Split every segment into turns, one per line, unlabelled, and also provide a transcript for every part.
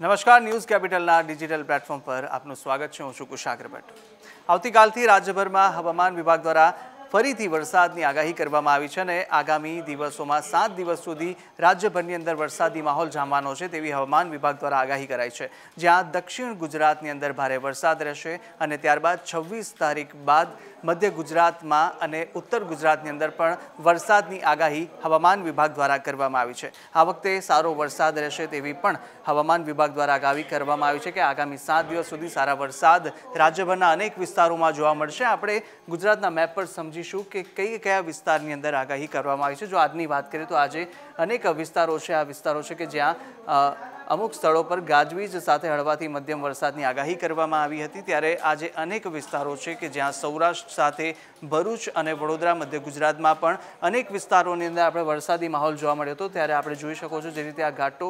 નમસ્કાર news કેપિટલના digital platform પર આપનું સ્વાગત છે હું છું કુશાગ્ર ભટ્ટ આવતીકાલથી રાજ્યભરમાં હવામાન વિભાગ દ્વારા ફરીથી વરસાદની આગાહી કરવામાં આવી છે અને આગામી દિવસોમાં સાત દિવસ સુધી રાજ્યભરની અંદર વરસાદી માહોલ જામવાનો છે તેવી હવામાન વિભાગ દ્વારા આગાહી કરાઈ છે જ્યાં દક્ષિણ ગુજરાતની અંદર ભારે વરસાદ રહેશે અને ત્યારબાદ છવ્વીસ તારીખ બાદ મધ્ય ગુજરાતમાં અને ઉત્તર ગુજરાતની અંદર પણ વરસાદની આગાહી હવામાન વિભાગ દ્વારા કરવામાં આવી છે આ વખતે સારો વરસાદ રહેશે તેવી પણ હવામાન વિભાગ દ્વારા આગાહી કરવામાં આવી છે કે આગામી સાત દિવસ સુધી સારા વરસાદ રાજ્યભરના અનેક વિસ્તારોમાં જોવા મળશે આપણે ગુજરાતના મેપ પર સમજી સમજીશું કે કઈ કયા વિસ્તારની અંદર આગાહી કરવામાં આવી છે જો આજની વાત કરીએ તો આજે અનેક વિસ્તારો છે આ વિસ્તારો છે કે જ્યાં અમુક સ્થળો પર ગાજવીજ સાથે હળવાથી મધ્યમ વરસાદની આગાહી કરવામાં આવી હતી ત્યારે આજે અનેક વિસ્તારો છે કે જ્યાં સૌરાષ્ટ્ર સાથે ભરૂચ અને વડોદરા મધ્ય ગુજરાતમાં પણ અનેક વિસ્તારોની અંદર આપણે વરસાદી માહોલ જોવા મળ્યો હતો ત્યારે આપણે જોઈ શકો છો જે રીતે આ ઘાટો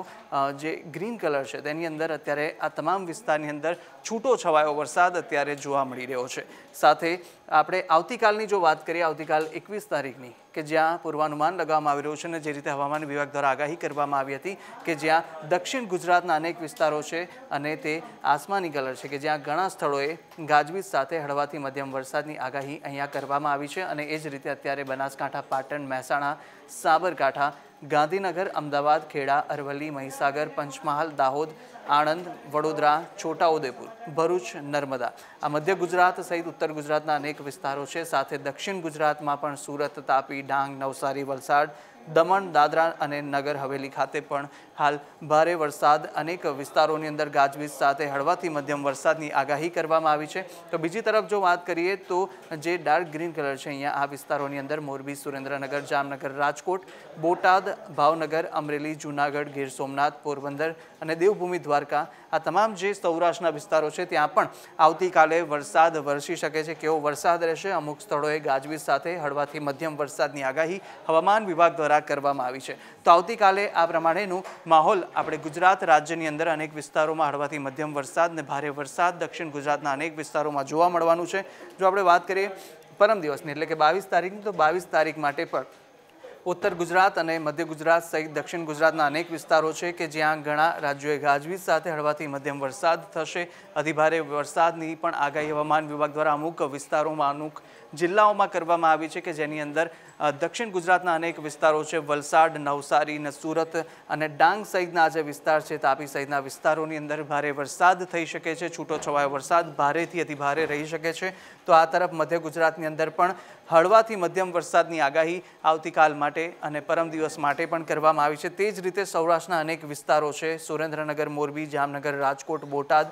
જે ગ્રીન કલર છે તેની અંદર અત્યારે આ તમામ વિસ્તારની અંદર છૂટો છવાયો વરસાદ અત્યારે જોવા મળી રહ્યો છે સાથે આપણે આવતીકાલની જો વાત કરીએ આવતીકાલ એકવીસ તારીખની કે જ્યાં પૂર્વાનુમાન લગાવવામાં આવી રહ્યું છે અને જે રીતે હવામાન વિભાગ દ્વારા આગાહી કરવામાં આવી હતી કે જ્યાં દક્ષિણ ગુજરાતના અનેક વિસ્તારો છે અને તે આસમાની કલર છે કે જ્યાં ઘણા સ્થળોએ ગાજવીજ સાથે હળવાથી મધ્યમ વરસાદની આગાહી અહીંયા કરવામાં આવી છે અને એ જ રીતે અત્યારે બનાસકાંઠા પાટણ મહેસાણા સાબરકાંઠા ગાંધીનગર અમદાવાદ ખેડા અરવલ્લી મહીસાગર પંચમહાલ દાહોદ આણંદ વડોદરા છોટાઉદેપુર ભરૂચ નર્મદા આ મધ્ય ગુજરાત સહિત ઉત્તર ગુજરાતના અનેક વિસ્તારો છે સાથે દક્ષિણ ગુજરાતમાં પણ સુરત તાપી ડાંગ નવસારી વલસાડ દમણ દાદરા અને નગર હવેલી ખાતે પણ હાલ ભારે વરસાદ અનેક વિસ્તારોની અંદર ગાજવીજ સાથે હળવાથી મધ્યમ વરસાદની આગાહી કરવામાં આવી છે તો બીજી તરફ જો વાત કરીએ તો જે ડાર્ક ગ્રીન કલર છે અહીંયા આ વિસ્તારોની અંદર મોરબી સુરેન્દ્રનગર જામનગર રાજકોટ બોટાદ ભાવનગર અમરેલી જૂનાગઢ ગીર સોમનાથ પોરબંદર અને દેવભૂમિ દ્વારકા આ તમામ જે સૌરાષ્ટ્રના વિસ્તારો છે ત્યાં પણ આવતીકાલે વરસાદ વરસી શકે છે કેવો વરસાદ રહેશે અમુક સ્થળોએ ગાજવીજ સાથે હળવાથી મધ્યમ વરસાદની આગાહી હવામાન વિભાગ દ્વારા કરવામાં આવી છે તો આવતીકાલે આ પ્રમાણેનું માહોલ આપણે ગુજરાત રાજ્યની અંદર અનેક વિસ્તારોમાં હળવાથી મધ્યમ વરસાદ ને ભારે વરસાદ દક્ષિણ ગુજરાતના અનેક વિસ્તારોમાં જોવા મળવાનું છે જો આપણે વાત કરીએ પરમ દિવસની એટલે કે બાવીસ તારીખની તો બાવીસ તારીખ માટે પણ ઉત્તર ગુજરાત અને મધ્ય ગુજરાત સહિત દક્ષિણ ગુજરાતના અનેક વિસ્તારો છે કે જ્યાં ઘણા રાજ્યોએ ગાજવીજ સાથે હળવાથી મધ્યમ વરસાદ થશે અધિભારે વરસાદની પણ આગાહી હવામાન વિભાગ દ્વારા અમુક વિસ્તારોમાં અમુક જિલ્લાઓમાં કરવામાં આવી છે કે જેની અંદર દક્ષિણ ગુજરાતના અનેક વિસ્તારો છે વલસાડ નવસારી ને સુરત અને ડાંગ સહિતના જે વિસ્તાર છે તાપી સહિતના વિસ્તારોની અંદર ભારે વરસાદ થઈ શકે છે છૂટો છૂટોછવાયો વરસાદ ભારેથી અતિ ભારે રહી શકે છે તો આ તરફ મધ્ય ગુજરાતની અંદર પણ હળવાથી મધ્યમ વરસાદની આગાહી આવતીકાલ માટે અને પરમ દિવસ માટે પણ કરવામાં આવી છે તે જ રીતે સૌરાષ્ટ્રના અનેક વિસ્તારો છે સુરેન્દ્રનગર મોરબી જામનગર રાજકોટ બોટાદ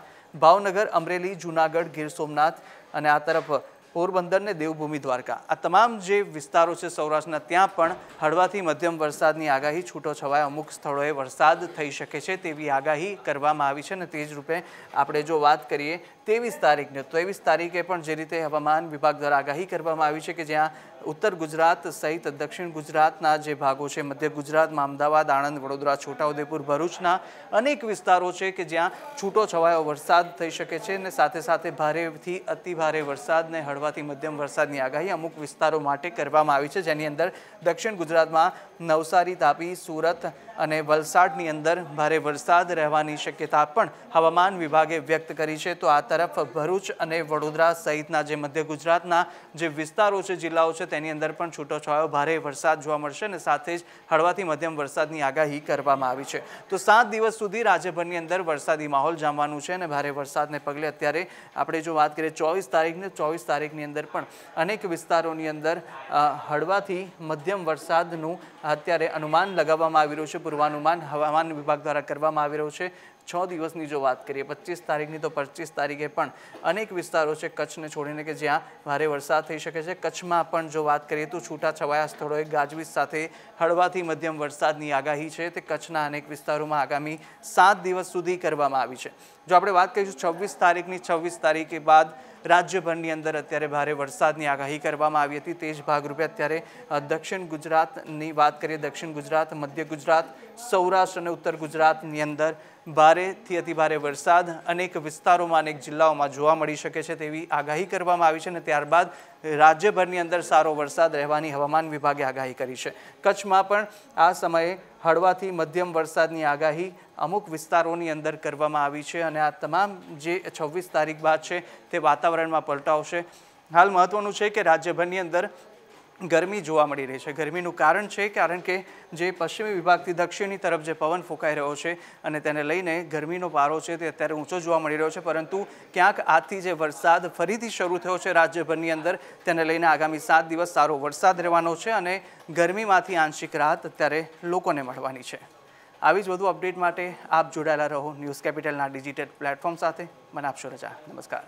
ભાવનગર અમરેલી જૂનાગઢ ગીર સોમનાથ અને આ તરફ પોરબંદર ને દેવભૂમિ દ્વારકા આ તમામ જે વિસ્તારો છે સૌરાષ્ટ્રના ત્યાં પણ હળવાથી મધ્યમ વરસાદની આગાહી છૂટો છવાય અમુક સ્થળોએ વરસાદ થઈ શકે છે તેવી આગાહી કરવામાં આવી છે અને તે જ રૂપે આપણે જો વાત કરીએ ત્રેવીસ તારીખને ત્રેવીસ તારીખે પણ જે રીતે હવામાન વિભાગ દ્વારા આગાહી કરવામાં આવી છે કે જ્યાં ઉત્તર ગુજરાત સહિત દક્ષિણ ગુજરાતના જે ભાગો છે મધ્ય ગુજરાતમાં અમદાવાદ આણંદ વડોદરા છોટાઉદેપુર ભરૂચના અનેક વિસ્તારો છે કે જ્યાં છૂટો છવાયો વરસાદ થઈ શકે છે અને સાથે સાથે ભારેથી અતિભારે વરસાદને હળવાથી મધ્યમ વરસાદની આગાહી અમુક વિસ્તારો માટે કરવામાં આવી છે જેની અંદર દક્ષિણ ગુજરાતમાં નવસારી તાપી સુરત અને વલસાડની અંદર ભારે વરસાદ રહેવાની શક્યતા પણ હવામાન વિભાગે વ્યક્ત કરી છે તો આ તરફ ભરૂચ અને વડોદરા સહિતના જે મધ્ય ગુજરાતના જે વિસ્તારો છે જિલ્લાઓ છે તેની અંદર પણ છૂટોછવાયો ભારે વરસાદ જોવા મળશે અને સાથે જ હળવાથી મધ્યમ વરસાદની આગાહી કરવામાં આવી છે તો સાત દિવસ સુધી રાજ્યભરની અંદર વરસાદી માહોલ જામવાનું છે અને ભારે વરસાદને પગલે અત્યારે આપણે જો વાત કરીએ ચોવીસ તારીખને ચોવીસ તારીખની અંદર પણ અનેક વિસ્તારોની અંદર હળવાથી મધ્યમ વરસાદનું અત્યારે અનુમાન લગાવવામાં આવી રહ્યું છે પૂર્વાનુમાન હવામાન વિભાગ દ્વારા કરવામાં આવી રહ્યું છે છ દિવસની જો વાત કરીએ પચીસ તારીખની તો પચીસ તારીખે પણ અનેક વિસ્તારો છે કચ્છને છોડીને કે જ્યાં ભારે વરસાદ થઈ શકે છે કચ્છમાં પણ જો વાત કરીએ તો છૂટા છૂટાછવાયા સ્થળોએ ગાજવીજ સાથે હળવાથી મધ્યમ વરસાદની આગાહી છે તે કચ્છના અનેક વિસ્તારોમાં આગામી સાત દિવસ સુધી કરવામાં આવી છે જો આપણે વાત કરીશું છવ્વીસ તારીખની છવ્વીસ તારીખે બાદ રાજ્યભરની અંદર અત્યારે ભારે વરસાદની આગાહી કરવામાં આવી હતી તે જ ભાગરૂપે અત્યારે દક્ષિણ ગુજરાતની વાત કરીએ દક્ષિણ ગુજરાત મધ્ય ગુજરાત સૌરાષ્ટ્ર અને ઉત્તર ગુજરાતની અંદર ભારેથી અતિભારે વરસાદ અનેક વિસ્તારોમાં અનેક જિલ્લાઓમાં જોવા મળી શકે છે તેવી આગાહી કરવામાં આવી છે અને ત્યારબાદ રાજ્યભરની અંદર સારો વરસાદ રહેવાની હવામાન વિભાગે આગાહી કરી છે કચ્છમાં પણ આ સમયે હળવાથી મધ્યમ વરસાદની આગાહી અમુક વિસ્તારોની અંદર કરવામાં આવી છે અને આ તમામ જે છવ્વીસ તારીખ બાદ છે તે વાતાવરણમાં પલટાવશે હાલ મહત્વનું છે કે રાજ્યભરની અંદર ગરમી જોવા મળી રહી છે ગરમીનું કારણ છે કારણ કે જે પશ્ચિમી વિભાગથી દક્ષિણની તરફ જે પવન ફૂંકાઈ રહ્યો છે અને તેને લઈને ગરમીનો પારો છે તે અત્યારે ઊંચો જોવા મળી રહ્યો છે પરંતુ ક્યાંક આજથી જે વરસાદ ફરીથી શરૂ થયો છે રાજ્યભરની અંદર તેને લઈને આગામી સાત દિવસ સારો વરસાદ રહેવાનો છે અને ગરમીમાંથી આંશિક રાહત અત્યારે લોકોને મળવાની છે આવી જ વધુ અપડેટ માટે આપ જોડાયેલા રહો ન્યૂઝ કેપિટલના ડિજિટલ પ્લેટફોર્મ સાથે મને આપશો રજા નમસ્કાર